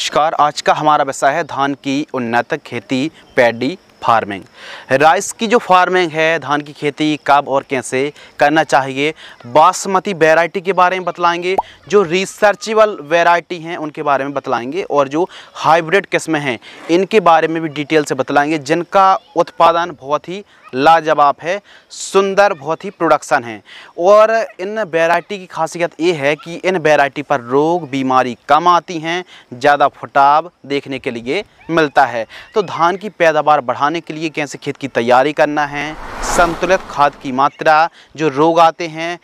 नमस्कार आज का हमारा विषय है धान की उन्नत खेती पैडी फार्मिंग राइस की जो फार्मिंग है धान की खेती कब और कैसे करना चाहिए बासमती वेराइटी के बारे में बतलाएंगे जो रिसर्चेबल वेराइटी हैं उनके बारे में बतलाएंगे और जो हाइब्रिड किस्में हैं इनके बारे में भी डिटेल से बतलाएंगे जिनका उत्पादन बहुत ही लाजवाब है सुंदर बहुत ही प्रोडक्शन है और इन वेराइटी की खासियत ये है कि इन वेराइटी पर रोग बीमारी कम आती हैं ज़्यादा फुटाव देखने के लिए मिलता है तो धान की पैदावार बढ़ाने के लिए कैसे खेत की तैयारी करना है संतुलित खाद की मात्रा जो रोग आते हैं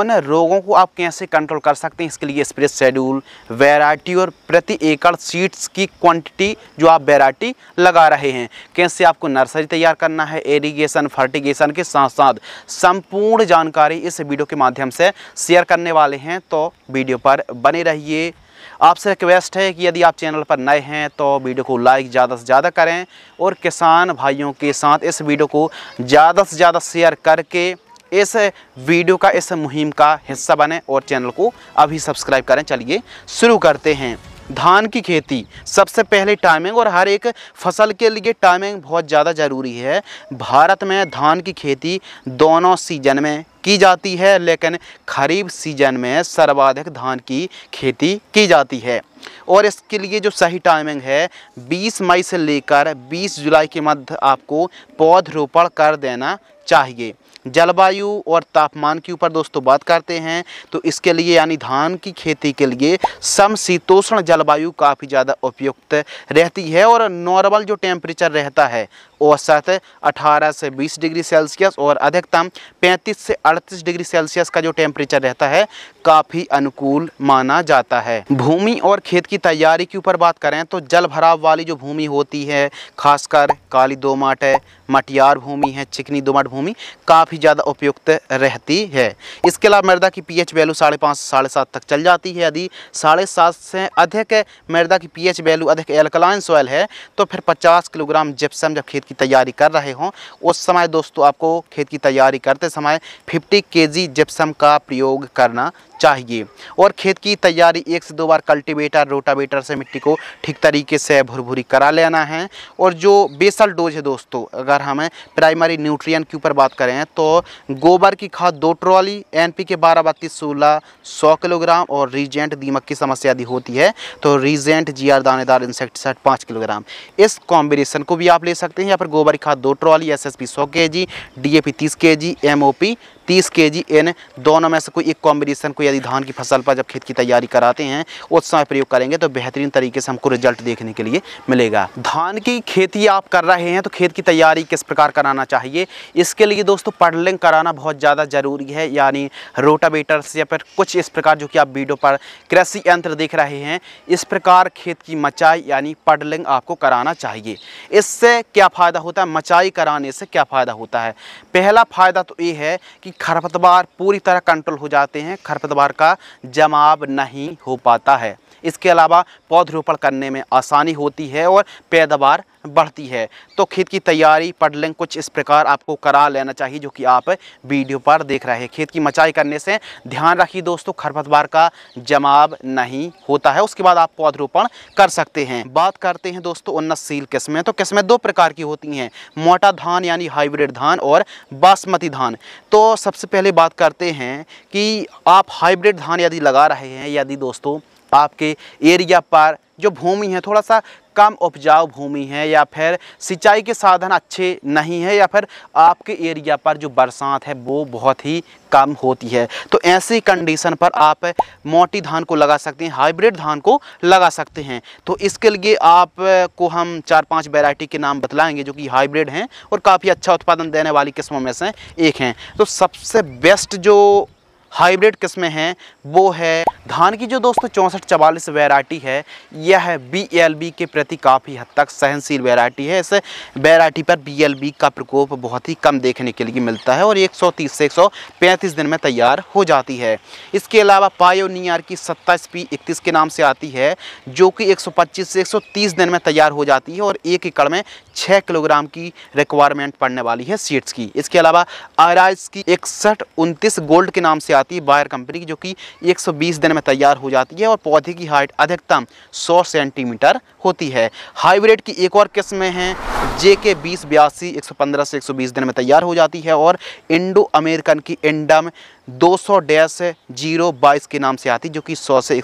उन रोगों को आप कैसे कंट्रोल कर सकते हैं इसके लिए स्प्रे शेड्यूल वैरायटी और प्रति एकड़ सीड्स की क्वांटिटी जो आप वैरायटी लगा रहे हैं कैसे आपको नर्सरी तैयार करना है एरीगेशन फर्टिगेशन के साथ साथ संपूर्ण जानकारी इस वीडियो के माध्यम से शेयर करने वाले हैं तो वीडियो पर बने रहिए आपसे रिक्वेस्ट है कि यदि आप चैनल पर नए हैं तो वीडियो को लाइक ज़्यादा से ज़्यादा करें और किसान भाइयों के साथ इस वीडियो को ज़्यादा से ज़्यादा शेयर करके इस वीडियो का इस मुहिम का हिस्सा बने और चैनल को अभी सब्सक्राइब करें चलिए शुरू करते हैं धान की खेती सबसे पहले टाइमिंग और हर एक फसल के लिए टाइमिंग बहुत ज़्यादा ज़रूरी है भारत में धान की खेती दोनों सीजन में की जाती है लेकिन खरीफ सीजन में सर्वाधिक धान की खेती की जाती है और इसके लिए जो सही टाइमिंग है 20 मई से लेकर 20 जुलाई के मध्य आपको पौधरोपण कर देना चाहिए जलवायु और तापमान के ऊपर दोस्तों बात करते हैं तो इसके लिए यानी धान की खेती के लिए समशीतोष्ण जलवायु काफ़ी ज़्यादा उपयुक्त रहती है और नॉर्मल जो टेम्परेचर रहता है औसत 18 से 20 डिग्री सेल्सियस और अधिकतम 35 से 38 डिग्री सेल्सियस का जो टेम्परेचर रहता है काफ़ी अनुकूल माना जाता है भूमि और खेत की तैयारी के ऊपर बात करें तो जल भराव वाली जो भूमि होती है खासकर काली दोमाट है मटियार भूमि है चिकनी दोमट भूमि काफ़ी ज़्यादा उपयुक्त रहती है इसके अलावा मृदा की पीएच वैल्यू साढ़े पाँच से साढ़े सात तक चल जाती है यदि साढ़े सात से अधिक मृदा की पीएच वैल्यू अधिक एल्कलाइन सॉयल है तो फिर पचास किलोग्राम जिप्सम जब खेत की तैयारी कर रहे हों उस समय दोस्तों आपको खेत की तैयारी करते समय 50 के जी जिप्सम का प्रयोग करना चाहिए और खेत की तैयारी एक से दो बार कल्टीवेटर रोटावेटर से मिट्टी को ठीक तरीके से भुरभुरी करा लेना है और जो बेसल डोज है दोस्तों अगर हमें प्राइमरी न्यूट्रियन के ऊपर बात करें तो गोबर की खाद दो ट्रॉली एन पी के बारह बत्तीस सोलह सौ किलोग्राम और रीजेंट दीमक की समस्या यदि होती है तो रीजेंट जी आर दानेदार इंसेक्टिसाइड पाँच किलोग्राम इस कॉम्बिनेशन को भी आप ले सकते हैं यहाँ पर गोबर की खाद दो ट्रॉली एस एस पी सौ के जी डी ए पी तीस के जी एम ओ पी तीस के जी एन दोनों में से कोई एक कॉम्बिनेशन को यदि धान की फसल पर जब खेत की तैयारी कराते हैं उस समय प्रयोग करेंगे तो बेहतरीन तरीके से हमको रिजल्ट देखने के लिए मिलेगा धान की खेती आप कर रहे हैं तो खेत की तैयारी किस प्रकार कराना चाहिए इसके लिए दोस्तों पडलिंग कराना बहुत ज़्यादा ज़रूरी है यानी रोटावेटर्स या फिर कुछ इस प्रकार जो कि आप वीडियो पर कृषि यंत्र देख रहे हैं इस प्रकार खेत की मचाई यानी पडलिंग आपको कराना चाहिए इससे क्या फ़ायदा होता है मचाई कराने से क्या फ़ायदा होता है पहला फ़ायदा तो ये है कि खरपतवार पूरी तरह कंट्रोल हो जाते हैं खरपतवार का जमाव नहीं हो पाता है इसके अलावा पौधरोपण करने में आसानी होती है और पैदावार बढ़ती है तो खेत की तैयारी पडलिंग कुछ इस प्रकार आपको करा लेना चाहिए जो कि आप वीडियो पर देख रहे हैं खेत की मचाई करने से ध्यान रखिए दोस्तों खरपतवार का जमाव नहीं होता है उसके बाद आप पौधरोपण कर सकते हैं बात करते हैं दोस्तों उन्नतशील किस्में तो किस्में दो प्रकार की होती हैं मोटा धान यानी हाइब्रिड धान और बासमती धान तो सबसे पहले बात करते हैं कि आप हाइब्रिड धान यदि लगा रहे हैं यदि दोस्तों आपके एरिया पर जो भूमि है थोड़ा सा कम उपजाऊ भूमि है या फिर सिंचाई के साधन अच्छे नहीं है या फिर आपके एरिया पर जो बरसात है वो बहुत ही कम होती है तो ऐसी कंडीशन पर आप मोटी धान को लगा सकते हैं हाइब्रिड धान को लगा सकते हैं तो इसके लिए आप को हम चार पांच वैरायटी के नाम बतलाएंगे जो कि हाइब्रिड हैं और काफ़ी अच्छा उत्पादन देने वाली किस्मों में से एक हैं तो सबसे बेस्ट जो हाइब्रिड किस्में हैं वो है धान की जो दोस्तों चौंसठ चवालीस वेरायटी है यह है बीएलबी के प्रति काफ़ी हद तक सहनशील वेरायटी है इस वेरायटी पर बीएलबी का प्रकोप बहुत ही कम देखने के लिए मिलता है और 130 से 135 दिन में तैयार हो जाती है इसके अलावा पायोनियर की सत्ताईस पी इकतीस के नाम से आती है जो कि पच्चीस से तीस दिन में तैयार हो जाती है और एक एकड़ में छः किलोग्राम की रिक्वायरमेंट पड़ने वाली है सीड्स की इसके अलावा आराइस की इकसठ उनतीस गोल्ड के नाम से आती है बायर कंपनी की जो कि बीस दिन सीजन में तैयार हो जाती है और पौधे की हाइट अधिकतम 100 सेंटीमीटर होती है हाइब्रिड की एक और किस्म है जे के बीस बयासी एक से 120 दिन में तैयार हो जाती है और इंडो अमेरिकन की इंडम 200 डैस जीरो बाईस के नाम से आती जो कि 100 से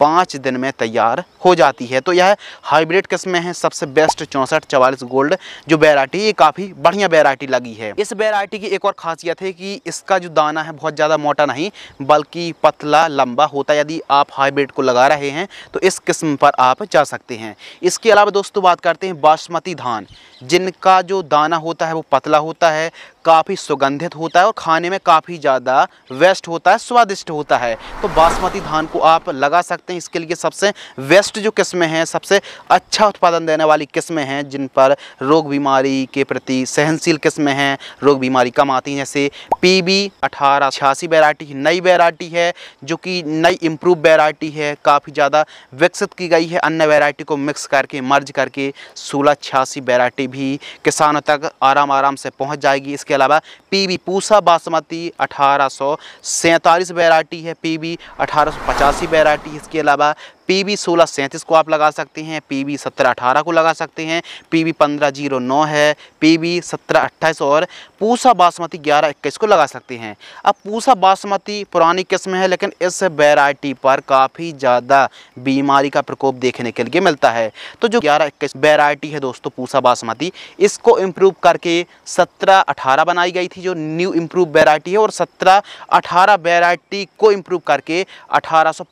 पाँच दिन में तैयार हो जाती है तो यह हाइब्रिड किस्म है सबसे बेस्ट चौंसठ चवालीस गोल्ड जो वेराइटी ये काफ़ी बढ़िया वेराइटी लगी है इस वेराइटी की एक और खासियत है कि इसका जो दाना है बहुत ज़्यादा मोटा नहीं बल्कि पतला लंबा होता है यदि आप हाइब्रिड को लगा रहे हैं तो इस किस्म पर आप जा सकते हैं इसके अलावा दोस्तों बात करते हैं बासमती धान जिनका जो दाना होता है वो पतला होता है काफ़ी सुगंधित होता है और खाने में काफ़ी ज़्यादा वेस्ट होता है स्वादिष्ट होता है तो बासमती धान को आप लगा सकते हैं इसके लिए सबसे वेस्ट जो किस्में हैं सबसे अच्छा उत्पादन देने वाली किस्में हैं जिन पर रोग बीमारी के प्रति सहनशील किस्में हैं रोग बीमारी कम आती हैं जैसे पी बी अठारह छियासी वेराइटी नई वेराइटी है जो कि नई इम्प्रूव वेराइटी है काफ़ी ज़्यादा विकसित की गई है अन्य वेराइटी को मिक्स करके मर्ज करके सोलह छियासी वेराइटी भी किसानों तक आराम आराम से पहुँच जाएगी इसके इसके अलावा पी बी पूसा बासमती अठारह सौ सैंतालीस वेराइटी है पी बी अठारह सौ पचासी वेराइटी इसके अलावा पी वी सोलह सैंतीस को आप लगा सकते हैं पी बी सत्रह अठारह को लगा सकते हैं पी बी पंद्रह जीरो नौ है पी बी सत्रह अट्ठाईस और पूसा बासमती ग्यारह इक्कीस को लगा सकते हैं अब पूसा बासमती पुरानी किस्म है लेकिन इस वेराइटी पर काफ़ी ज़्यादा बीमारी का प्रकोप देखने के लिए मिलता है तो जो ग्यारह इक्कीस वेराइटी है दोस्तों पूसा बासमती इसको इम्प्रूव करके सत्रह अठारह बनाई गई थी जो न्यू इम्प्रूव वेराइटी है और सत्रह अठारह वेराइटी को इम्प्रूव करके अठारह सौ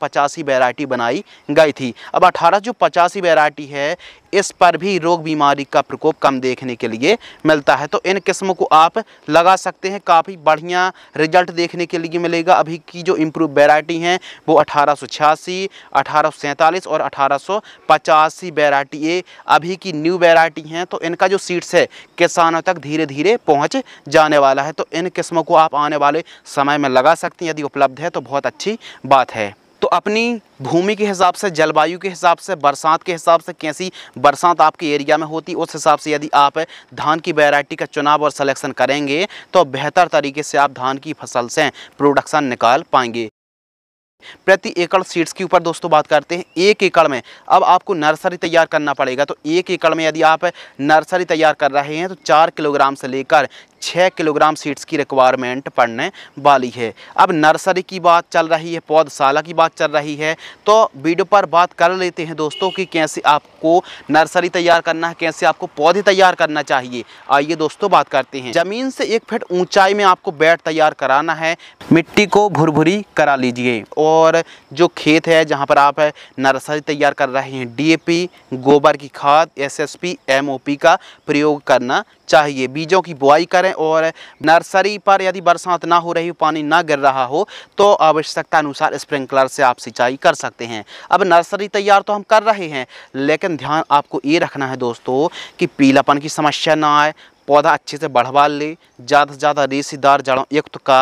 बनाई गई थी अब अठारह जो पचासी वेराइटी है इस पर भी रोग बीमारी का प्रकोप कम देखने के लिए मिलता है तो इन किस्मों को आप लगा सकते हैं काफ़ी बढ़िया रिजल्ट देखने के लिए मिलेगा अभी की जो इम्प्रूव वेराइटी हैं वो अठारह सौ छियासी और अठारह सौ पचासी वेराइटी ये अभी की न्यू वेराइटी हैं तो इनका जो सीड्स है किसानों तक धीरे धीरे पहुँच जाने वाला है तो इन किस्मों को आप आने वाले समय में लगा सकते हैं यदि उपलब्ध है तो बहुत अच्छी बात है तो अपनी भूमि के हिसाब से जलवायु के हिसाब से बरसात के हिसाब से कैसी बरसात आपके एरिया में होती उस हिसाब से यदि आप धान की वैरायटी का चुनाव और सिलेक्शन करेंगे तो बेहतर तरीके से आप धान की फसल से प्रोडक्शन निकाल पाएंगे प्रति एकड़ सीड्स के ऊपर दोस्तों बात करते हैं एक एकड़ में अब आपको नर्सरी तैयार करना पड़ेगा तो एक एकड़ में यदि आप नर्सरी तैयार कर रहे हैं तो चार किलोग्राम से लेकर छः किलोग्राम सीड्स की रिक्वायरमेंट पड़ने वाली है अब नर्सरी की बात चल रही है पौधशाला की बात चल रही है तो वीडियो पर बात कर लेते हैं दोस्तों कि कैसे आपको नर्सरी तैयार करना है कैसे आपको पौधे तैयार करना चाहिए आइए दोस्तों बात करते हैं ज़मीन से एक फिट ऊँचाई में आपको बैट तैयार कराना है मिट्टी को भुरभुरी करा लीजिए और जो खेत है जहाँ पर आप नर्सरी तैयार कर रहे हैं डी गोबर की खाद एस पी का प्रयोग करना चाहिए बीजों की बुआई करें और नर्सरी पर यदि बरसात ना हो रही हो पानी ना गिर रहा हो तो आवश्यकता अनुसार स्प्रिंकलर से आप सिंचाई कर सकते हैं अब नर्सरी तैयार तो हम कर रहे हैं लेकिन ध्यान आपको ये रखना है दोस्तों कि पीलापन की समस्या ना आए पौधा अच्छे से बढ़वा ले ज़्यादा से ज़्यादा रेसीदार जड़ों युक्त तो का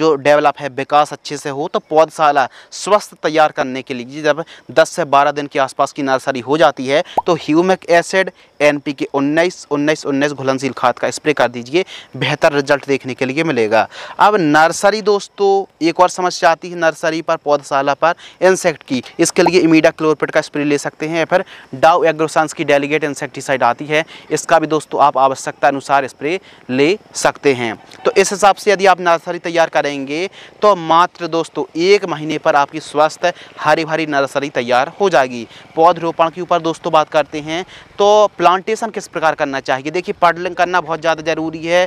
जो डेवलप है विकास अच्छे से हो तो पौधशाला स्वस्थ तैयार करने के लिए जब 10 से 12 दिन के आसपास की नर्सरी हो जाती है तो ह्यूमिक एसिड एन पी के उन्नीस उन्नीस उन्नीस घुलनशील खाद का स्प्रे कर दीजिए बेहतर रिजल्ट देखने के लिए मिलेगा अब नर्सरी दोस्तों एक और समस्या आती है नर्सरी पर पौधशाला पर इंसेक्ट की इसके लिए इमीडा क्लोरपेट का स्प्रे ले सकते हैं या फिर डाउ एग्रोसांस की डेलीगेट इंसेक्टिसाइड आती है इसका भी दोस्तों आप आवश्यकता अनुसार अनुसार स्प्रे ले सकते हैं तो इस हिसाब से यदि आप नर्सरी तैयार करेंगे तो मात्र दोस्तों एक महीने पर आपकी स्वस्थ हरी भरी नर्सरी तैयार हो जाएगी पौधरोपण के ऊपर दोस्तों बात करते हैं तो प्लांटेशन किस प्रकार करना चाहिए देखिए पडलिंग करना बहुत ज़्यादा ज़रूरी है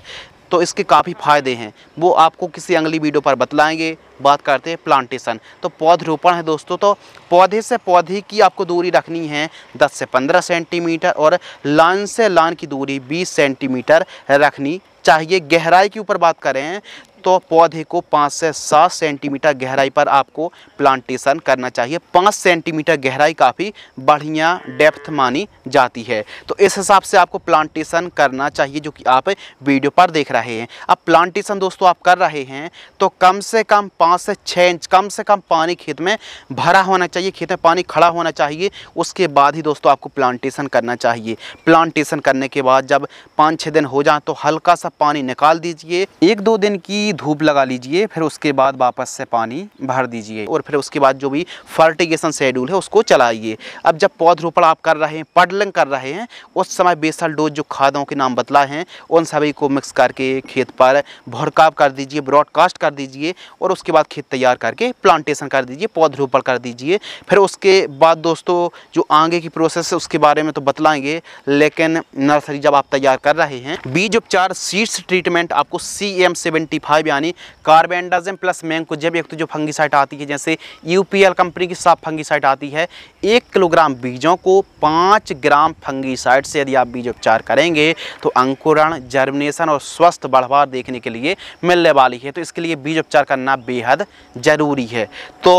तो इसके काफ़ी फायदे हैं वो आपको किसी अगली वीडियो पर बतलाएंगे बात करते हैं प्लांटेशन तो पौधरोपण है दोस्तों तो पौधे से पौधे की आपको दूरी रखनी है 10 से 15 सेंटीमीटर और लान से लान की दूरी 20 सेंटीमीटर रखनी चाहिए गहराई के ऊपर बात करें तो पौधे को पाँच से सात सेंटीमीटर गहराई पर आपको प्लांटेशन करना चाहिए पाँच सेंटीमीटर गहराई काफ़ी बढ़िया डेप्थ मानी जाती है तो इस हिसाब से आपको प्लांटेशन करना चाहिए जो कि आप वीडियो पर देख रहे हैं अब प्लांटेशन दोस्तों आप कर रहे हैं तो कम से कम पाँच से छः इंच कम से कम पानी खेत में भरा होना चाहिए खेत में पानी खड़ा होना चाहिए उसके बाद ही दोस्तों आपको प्लांटेशन करना चाहिए प्लांटेशन करने के बाद जब पाँच छः दिन हो जाए तो हल्का सा पानी निकाल दीजिए एक दो दिन की की धूप लगा लीजिए फिर उसके बाद वापस से पानी भर दीजिए और फिर उसके बाद जो भी फर्टिगेशन शेड्यूल है उसको चलाइए अब जब पौधरोपण आप कर रहे हैं पडलिंग कर रहे हैं उस समय बेसल डोज जो खादों के नाम बतला हैं उन सभी को मिक्स करके खेत पर भड़काव कर दीजिए ब्रॉडकास्ट कर दीजिए और उसके बाद खेत तैयार करके प्लांटेशन कर दीजिए पौधरोपण कर दीजिए फिर उसके बाद दोस्तों जो आगे की प्रोसेस है उसके बारे में तो बतलाएंगे लेकिन नर्सरी जब आप तैयार कर रहे हैं बीज उपचार सीड्स ट्रीटमेंट आपको सी एम सेवेंटी फाइव साहब यानी कार्बेंडाजम प्लस मैंकोजेब एक तो जो फंगीसाइट आती है जैसे यूपीएल कंपनी की साफ फंगीसाइट आती है एक किलोग्राम बीजों को पाँच ग्राम फंगीसाइट से यदि आप बीज उपचार करेंगे तो अंकुरण जर्मिनेशन और स्वस्थ बढ़वार देखने के लिए मिलने वाली है तो इसके लिए बीज उपचार करना बेहद ज़रूरी है तो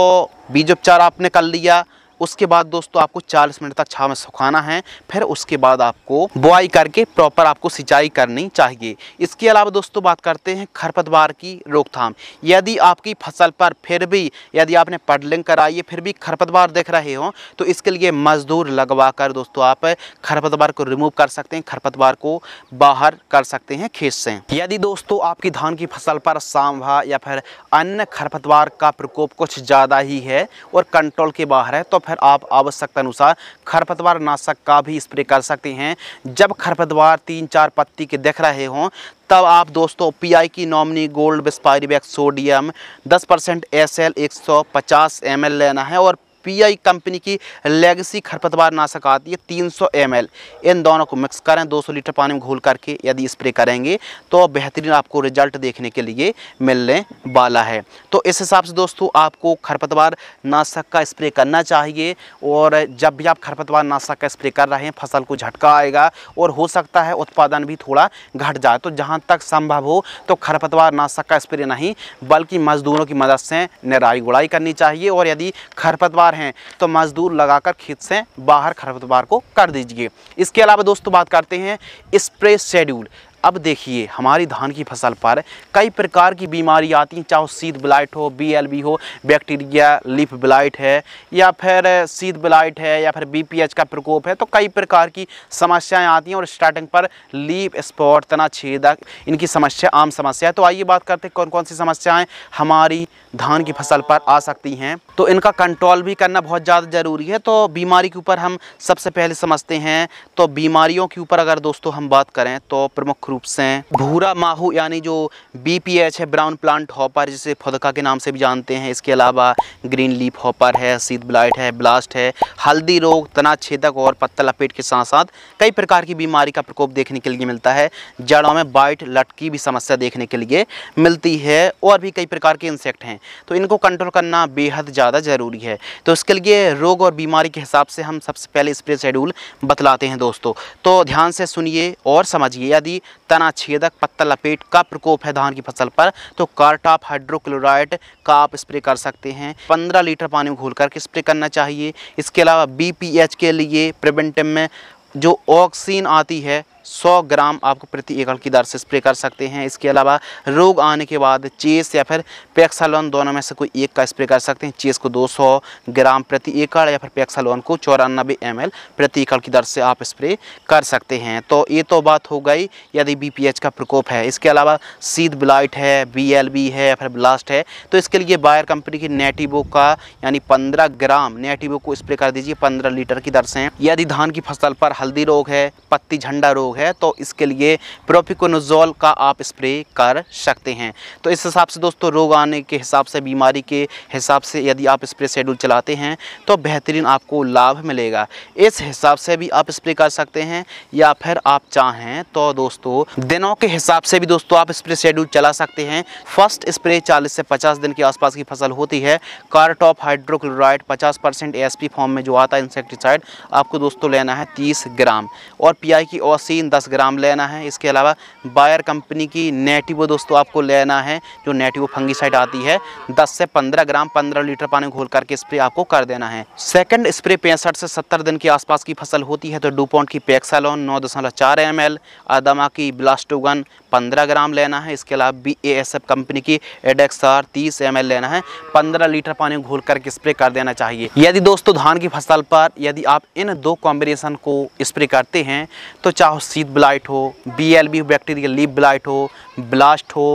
बीज उपचार आपने कर लिया उसके बाद दोस्तों आपको 40 मिनट तक छाव में सुखाना है फिर उसके बाद आपको बुआई करके प्रॉपर आपको सिंचाई करनी चाहिए इसके अलावा दोस्तों बात करते हैं खरपतवार की रोकथाम यदि आपकी फसल पर फिर भी यदि आपने पडलिंग कराई है फिर भी खरपतवार देख रहे हो तो इसके लिए मजदूर लगवा कर दोस्तों आप खरपतवार को रिमूव कर सकते हैं खरपतवार को बाहर कर सकते हैं खेत से यदि दोस्तों आपकी धान की फसल पर सांभा या फिर अन्य खरपतवार का प्रकोप कुछ ज़्यादा ही है और कंट्रोल के बाहर है तो फिर आप आवश्यकता अनुसार खरपतवार नाशक का भी स्प्रे कर सकते हैं जब खरपतवार तीन चार पत्ती के दिख रहे हों तब आप दोस्तों पीआई की Nominee gold bispyribac sodium 10 percent S L एक लेना है और पीआई कंपनी की लेगसी खरपतवार नाशक आती है तीन सौ इन दोनों को मिक्स करें 200 लीटर पानी में घोल करके यदि स्प्रे करेंगे तो बेहतरीन आपको रिजल्ट देखने के लिए मिलने वाला है तो इस हिसाब से दोस्तों आपको खरपतवार नाशक का स्प्रे करना चाहिए और जब भी आप खरपतवार नाशक का स्प्रे कर रहे हैं फसल को झटका आएगा और हो सकता है उत्पादन भी थोड़ा घट जाए तो जहाँ तक संभव हो तो खरपतवार नाशक का स्प्रे नहीं बल्कि मजदूरों की मदद से निराई गुड़ाई करनी चाहिए और यदि खरपतवार खरपतवार हैं तो मजदूर लगाकर खेत से बाहर खरपतवार को कर दीजिए इसके अलावा दोस्तों बात करते हैं स्प्रे शेड्यूल अब देखिए हमारी धान की फसल पर कई प्रकार की बीमारी आती हैं चाहे सीध ब्लाइट हो बी हो बैक्टीरिया लिफ ब्लाइट है या फिर सीध ब्लाइट है या फिर बी का प्रकोप है तो कई प्रकार की समस्याएं आती हैं और स्टार्टिंग पर लीप स्पॉट तना छेदक इनकी समस्या आम समस्या है तो आइए बात करते हैं कौन कौन सी समस्याएँ हमारी धान की फसल पर आ सकती हैं तो इनका कंट्रोल भी करना बहुत ज़्यादा ज़रूरी है तो बीमारी के ऊपर हम सबसे पहले समझते हैं तो बीमारियों के ऊपर अगर दोस्तों हम बात करें तो प्रमुख ग्रुप्स हैं भूरा माहू यानी जो बी पी एच है ब्राउन प्लांट हॉपर जिसे फदका के नाम से भी जानते हैं इसके अलावा ग्रीन लीफ हॉपर है सीत ब्लाइट है ब्लास्ट है हल्दी रोग तना छेदक और पत्ता लपेट के साथ साथ कई प्रकार की बीमारी का प्रकोप देखने के लिए मिलता है जड़ों में बाइट लटकी भी समस्या देखने के लिए मिलती है और भी कई प्रकार के इंसेक्ट हैं तो इनको कंट्रोल करना बेहद ज़्यादा ज़रूरी है तो इसके लिए रोग और बीमारी के हिसाब से हम सबसे पहले स्प्रे शेड्यूल बतलाते हैं दोस्तों तो ध्यान से सुनिए और समझिए यदि तना छेदक पत्ता लपेट का प्रकोप है धान की फसल पर तो कार्टाप हाइड्रोक्लोराइड का आप स्प्रे कर सकते हैं पंद्रह लीटर पानी में घोल करके स्प्रे करना चाहिए इसके अलावा बी के लिए प्रिवेंटिव में जो ऑक्सीन आती है सौ ग्राम आपको प्रति एकड़ की दर से स्प्रे कर सकते हैं इसके अलावा रोग आने के बाद चेस या फिर पैक्सालोन दोनों में से कोई एक का स्प्रे कर सकते हैं चेस को 200 ग्राम प्रति एकड़ या फिर पैक्सालोन को चौरानबे एम प्रति एकड़ की दर से आप स्प्रे कर सकते हैं तो ये तो बात हो गई यदि बी का प्रकोप है इसके अलावा सीध ब्लाइट है बी है या फिर ब्लास्ट है तो इसके लिए बायर कंपनी की नेटिबो का यानी पंद्रह ग्राम नेटिबो को स्प्रे कर दीजिए पंद्रह लीटर की दर से यदि धान की फसल पर हल्दी रोग है पत्ती झंडा रोग रोग है तो इसके लिए प्रोपिकोनोजोल का आप स्प्रे कर सकते हैं तो इस हिसाब से दोस्तों रोग आने के हिसाब से बीमारी के हिसाब से यदि आप स्प्रे शेड्यूल चलाते हैं तो बेहतरीन आपको लाभ मिलेगा इस हिसाब से भी आप स्प्रे कर सकते हैं या फिर आप चाहें तो दोस्तों दिनों के हिसाब से भी दोस्तों आप स्प्रे शेड्यूल चला सकते हैं फर्स्ट स्प्रे 40 से 50 दिन के आसपास की फसल होती है कार्टॉप हाइड्रोक्लोराइड 50 परसेंट फॉर्म में जो आता है इंसेक्टिसाइड आपको दोस्तों लेना है 30 ग्राम और पी की ओसिन तीन दस ग्राम लेना है इसके अलावा बायर कंपनी की नेटिवो दोस्तों आपको लेना है जो नेटिवो फंगीसाइड आती है दस से पंद्रह ग्राम पंद्रह लीटर पानी घोल करके स्प्रे आपको कर देना है सेकंड स्प्रे पैंसठ से सत्तर दिन के आसपास की फसल होती है तो डूपॉन्ट की पैक्सालोन नौ दशमलव चार एम एल अदमा की ब्लास्टोगन पंद्रह ग्राम लेना है इसके अलावा B A S F company की एडेक्स आर तीस एम एल लेना है पंद्रह लीटर पानी घोल करके स्प्रे कर देना चाहिए यदि दोस्तों धान की फसल पर यदि आप इन दो कॉम्बिनेशन को स्प्रे करते हैं तो चाहे सीथ ब्लाइट हो B L B bacterial leaf blight हो ब्लास्ट हो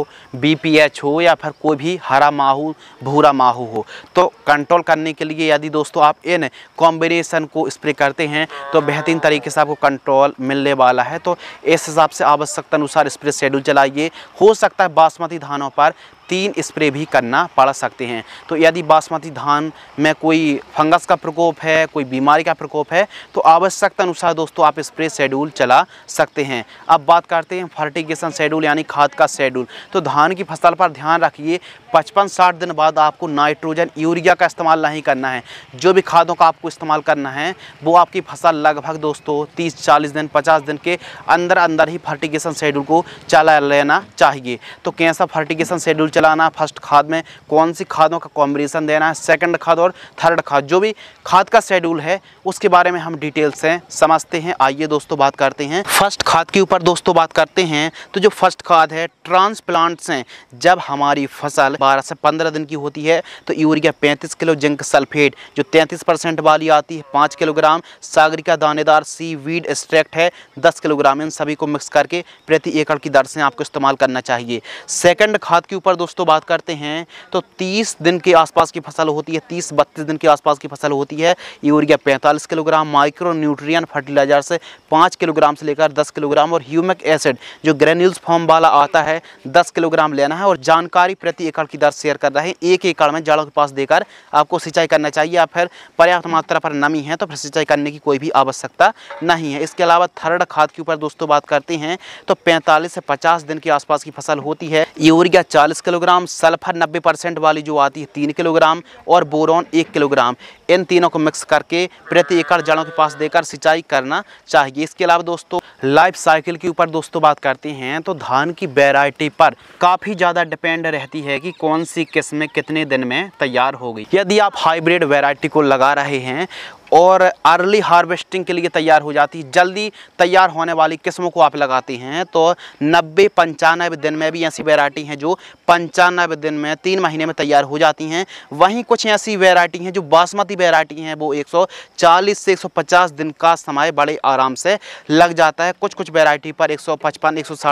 बी पी एच हो या फिर कोई भी हरा माहू भूरा माहू हो तो कंट्रोल करने के लिए यदि दोस्तों आप इन कॉम्बिनेसन को स्प्रे करते हैं तो बेहतरीन तरीके से आपको कंट्रोल मिलने वाला है तो इस हिसाब से आवश्यकता अनुसार स्प्रे शेड्यूल चलाइए हो सकता है बासमती धानों पर तीन स्प्रे भी करना पड़ सकते हैं तो यदि बासमती धान में कोई फंगस का प्रकोप है कोई बीमारी का प्रकोप है तो आवश्यकता अनुसार दोस्तों आप स्प्रे शेड्यूल चला सकते हैं अब बात करते हैं फर्टिगेशन शेड्यूल यानी खाद का शेड्यूल तो धान की फसल पर ध्यान रखिए पचपन साठ दिन बाद आपको नाइट्रोजन यूरिया का इस्तेमाल नहीं करना है जो भी खादों का आपको इस्तेमाल करना है वो आपकी फसल लगभग दोस्तों तीस चालीस दिन पचास दिन के अंदर अंदर ही फर्टिगेशन शेड्यूल को चला लेना चाहिए तो कैसा फर्टिगेशन शेड्यूल चलाना है फर्स्ट खाद में कौन सी खादों का कॉम्बिनेशन देना है सेकंड खाद और थर्ड खाद जो भी खाद का शेड्यूल है उसके बारे में हम डिटेल से समझते हैं आइए दोस्तों बात करते हैं फर्स्ट खाद के ऊपर दोस्तों बात करते हैं तो जो फर्स्ट खाद है ट्रांसप्लांट्स हैं जब हमारी फसल बारह से पंद्रह दिन की होती है तो यूरिया पैंतीस किलो जिंक सल्फेट जो तैंतीस परसेंट वाली आती है पाँच किलोग्राम सागरिका दानेदार सी वीड एक्सट्रैक्ट है दस किलोग्राम इन सभी को मिक्स करके प्रति एकड़ की दर से आपको इस्तेमाल करना चाहिए सेकंड खाद के ऊपर दोस्तों दोस्तों तो बात करते हैं तो 30 दिन के आसपास की फसल होती है 30 बत्तीस दिन के आसपास की फसल होती है urea 45 kilogram micro nutrient fertiliser से 5 किलोग्राम से लेकर 10 किलोग्राम और ह्यूमिक एसिड जो ग्रेन्यूल्स फॉर्म वाला आता है 10 किलोग्राम लेना है और जानकारी प्रति एकड़ की दर शेयर कर रहे हैं एक एकड़ में जड़ों के पास देकर आपको सिंचाई करना चाहिए या फिर पर्याप्त मात्रा पर नमी है तो फिर सिंचाई करने की कोई भी आवश्यकता नहीं है इसके अलावा थर्ड खाद के ऊपर दोस्तों बात करते हैं तो पैंतालीस से पचास दिन के आसपास की फसल होती है यूरिया चालीस किलो किलोग्राम सल्फर 90 परसेंट वाली जो आती है तीन किलोग्राम और बोरॉन एक किलोग्राम इन तीनों को मिक्स करके प्रति एकड़ जड़ों के पास देकर सिंचाई करना चाहिए इसके अलावा दोस्तों लाइफ साइकिल के ऊपर दोस्तों बात करते हैं तो धान की वेराइटी पर काफ़ी ज़्यादा डिपेंड रहती है कि कौन सी किस्में कितने दिन में तैयार होगी यदि आप हाईब्रिड वेराइटी को लगा रहे हैं और अर्ली हार्वेस्टिंग के लिए तैयार हो जाती है जल्दी तैयार होने वाली किस्मों को आप लगाती हैं तो नब्बे पंचानवे दिन में भी ऐसी वेराइटी हैं जो पंचानवे दिन में तीन महीने में तैयार हो जाती हैं वहीं कुछ ऐसी वेराइटी हैं जो बासमती वेराइटी हैं वो 140 से 150 दिन का समय बड़े आराम से लग जाता है कुछ कुछ वेराइटी पर एक सौ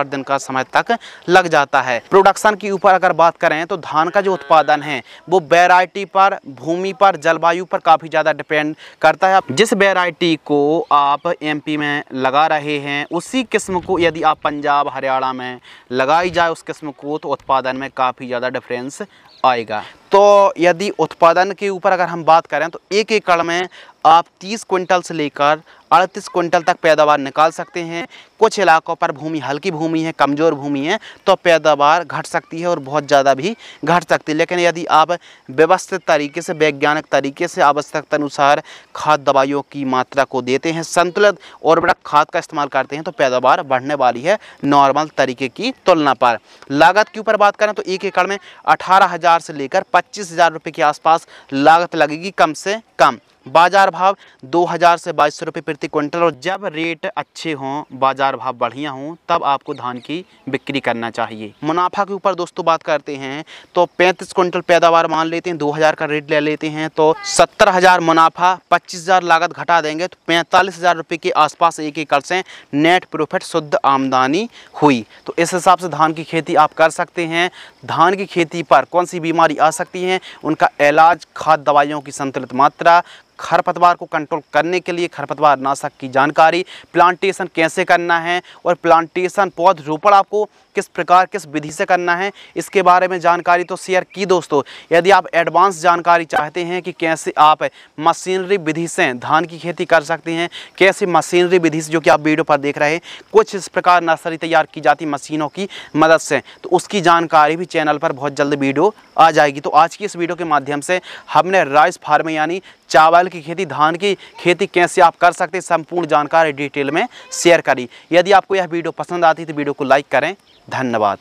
दिन का समय तक लग जाता है प्रोडक्शन के ऊपर अगर बात करें तो धान का जो उत्पादन है वो वेराइटी पर भूमि पर जलवायु पर काफ़ी ज़्यादा डिपेंड कर करता है जिस वेराइटी को आप एमपी में लगा रहे हैं उसी किस्म को यदि आप पंजाब हरियाणा में लगाई जाए उस किस्म को तो उत्पादन में काफ़ी ज़्यादा डिफरेंस आएगा तो यदि उत्पादन के ऊपर अगर हम बात करें तो एक एकड़ में आप 30 क्विंटल से लेकर अड़तीस क्विंटल तक पैदावार निकाल सकते हैं कुछ इलाकों पर भूमि हल्की भूमि है कमज़ोर भूमि है तो पैदावार घट सकती है और बहुत ज़्यादा भी घट सकती है लेकिन यदि आप व्यवस्थित तरीके से वैज्ञानिक तरीके से आवश्यकता अनुसार खाद दवाइयों की मात्रा को देते हैं संतुलित उर्वरक खाद का इस्तेमाल करते हैं तो पैदावार बढ़ने वाली है नॉर्मल तरीके की तुलना पर लागत के ऊपर बात करें तो एक एकड़ में अठारह से लेकर पच्चीस हज़ार के आसपास लागत लगेगी कम से कम बाजार भाव 2000 से बाईस रुपये प्रति क्विंटल और जब रेट अच्छे हों बाजार भाव बढ़िया हों तब आपको धान की बिक्री करना चाहिए मुनाफा के ऊपर दोस्तों बात करते हैं तो 35 क्विंटल पैदावार मान लेते हैं 2000 का रेट ले लेते हैं तो सत्तर हज़ार मुनाफा पच्चीस हज़ार लागत घटा देंगे तो पैंतालीस हज़ार रुपये के आसपास एक एकड़ से नेट प्रॉफिट शुद्ध आमदनी हुई तो इस हिसाब से धान की खेती आप कर सकते हैं धान की खेती पर कौन सी बीमारी आ सकती है उनका इलाज खाद दवाइयों की संतुलित मात्रा खरपतवार को कंट्रोल करने के लिए खरपतवार नाशक की जानकारी प्लांटेशन कैसे करना है और प्लांटेशन पौध रोपण आपको किस प्रकार किस विधि से करना है इसके बारे में जानकारी तो शेयर की दोस्तों यदि आप एडवांस जानकारी चाहते हैं कि कैसे आप मशीनरी विधि से धान की खेती कर सकते हैं कैसे मशीनरी विधि से जो कि आप वीडियो पर देख रहे हैं कुछ इस प्रकार नर्सरी तैयार की जाती मशीनों की मदद से तो उसकी जानकारी भी चैनल पर बहुत जल्द वीडियो आ जाएगी तो आज की इस वीडियो के माध्यम से हमने राइस फार्म यानी चावल की खेती धान की खेती कैसे आप कर सकते हैं संपूर्ण जानकारी डिटेल में शेयर करी यदि आपको यह वीडियो पसंद आती है तो वीडियो को लाइक करें धन्यवाद